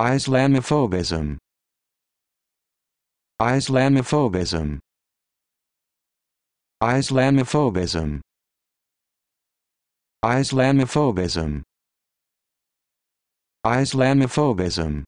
Islamophobism Islamophobism Islamophobism Islamophobism Islamophobism